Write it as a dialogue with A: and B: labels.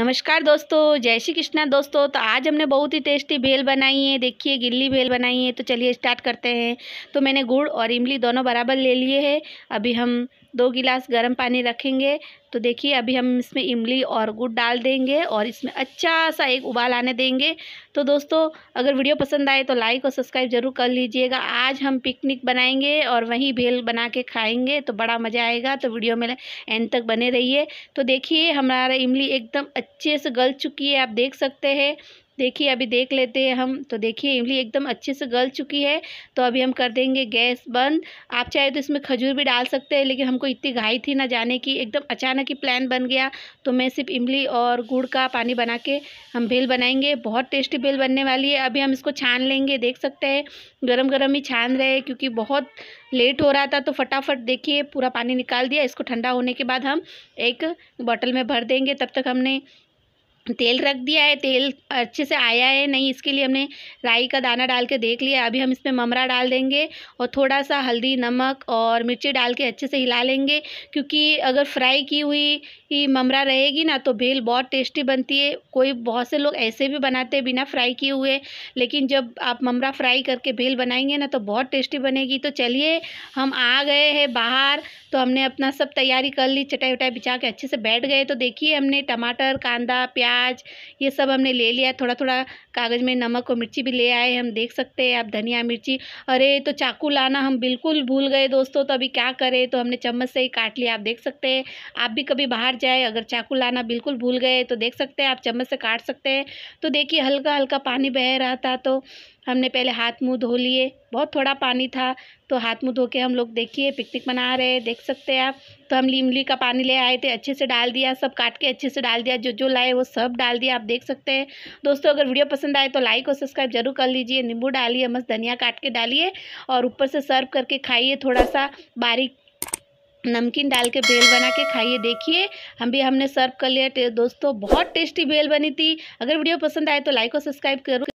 A: नमस्कार दोस्तों जय श्री कृष्णा दोस्तों तो आज हमने बहुत ही टेस्टी भेल बनाई है देखिए गिल्ली भेल बनाई है तो चलिए स्टार्ट करते हैं तो मैंने गुड़ और इमली दोनों बराबर ले लिए हैं अभी हम दो गिलास गर्म पानी रखेंगे तो देखिए अभी हम इसमें इमली और गुड़ डाल देंगे और इसमें अच्छा सा एक उबाल आने देंगे तो दोस्तों अगर वीडियो पसंद आए तो लाइक और सब्सक्राइब ज़रूर कर लीजिएगा आज हम पिकनिक बनाएंगे और वहीं भेल बना के खाएंगे तो बड़ा मज़ा आएगा तो वीडियो में एंड तक बने रहिए तो देखिए हमारा इमली एकदम अच्छे से गल चुकी है आप देख सकते हैं देखिए अभी देख लेते हैं हम तो देखिए इमली एकदम अच्छे से गल चुकी है तो अभी हम कर देंगे गैस बंद आप चाहे तो इसमें खजूर भी डाल सकते हैं लेकिन हमको इतनी घाई थी ना जाने की एकदम अचानक ही प्लान बन गया तो मैं सिर्फ इमली और गुड़ का पानी बना के हम भेल बनाएंगे बहुत टेस्टी भेल बनने वाली है अभी हम इसको छान लेंगे देख सकते हैं गर्म गरम ही छान रहे हैं क्योंकि बहुत लेट हो रहा था तो फटाफट देखिए पूरा पानी निकाल दिया इसको ठंडा होने के बाद हम एक बॉटल में भर देंगे तब तक हमने तेल रख दिया है तेल अच्छे से आया है नहीं इसके लिए हमने राई का दाना डाल के देख लिया अभी हम इसमें ममरा डाल देंगे और थोड़ा सा हल्दी नमक और मिर्ची डाल के अच्छे से हिला लेंगे क्योंकि अगर फ्राई की हुई ही ममरा रहेगी ना तो भेल बहुत टेस्टी बनती है कोई बहुत से लोग ऐसे भी बनाते हैं बिना फ्राई किए हुए लेकिन जब आप ममरा फ्राई करके भेल बनाएंगे ना तो बहुत टेस्टी बनेगी तो चलिए हम आ गए हैं बाहर तो हमने अपना सब तैयारी कर ली चटाई वटाई बिछा के अच्छे से बैठ गए तो देखिए हमने टमाटर कांदा प्याज प्याज ये सब हमने ले लिया थोड़ा थोड़ा कागज़ में नमक और मिर्ची भी ले आए हम देख सकते हैं आप धनिया मिर्ची अरे तो चाकू लाना हम बिल्कुल भूल गए दोस्तों तो अभी क्या करें तो हमने चम्मच से ही काट लिया आप देख सकते हैं आप भी कभी बाहर जाए अगर चाकू लाना बिल्कुल भूल गए तो देख सकते हैं आप चम्मच से काट सकते हैं तो देखिए हल्का हल्का पानी बह रहा था तो हमने पहले हाथ मुँह धो लिए बहुत थोड़ा पानी था तो हाथ मुँह धो के हम लोग देखिए पिकनिक मना रहे हैं देख सकते हैं आप तो हम इमली का पानी ले आए थे अच्छे से डाल दिया सब काट के अच्छे से डाल दिया जो जो लाए वो सब डाल दिया आप देख सकते हैं दोस्तों अगर वीडियो पसंद आए तो लाइक और सब्सक्राइब जरूर कर लीजिए नींबू डालिए मस्त धनिया काट के डालिए और ऊपर से सर्व करके खाइए थोड़ा सा बारीक नमकीन डाल के बेल बना के खाइए देखिए हम भी हमने सर्व कर लिया दोस्तों बहुत टेस्टी बेल बनी थी अगर वीडियो पसंद आए तो लाइक और सब्सक्राइब करो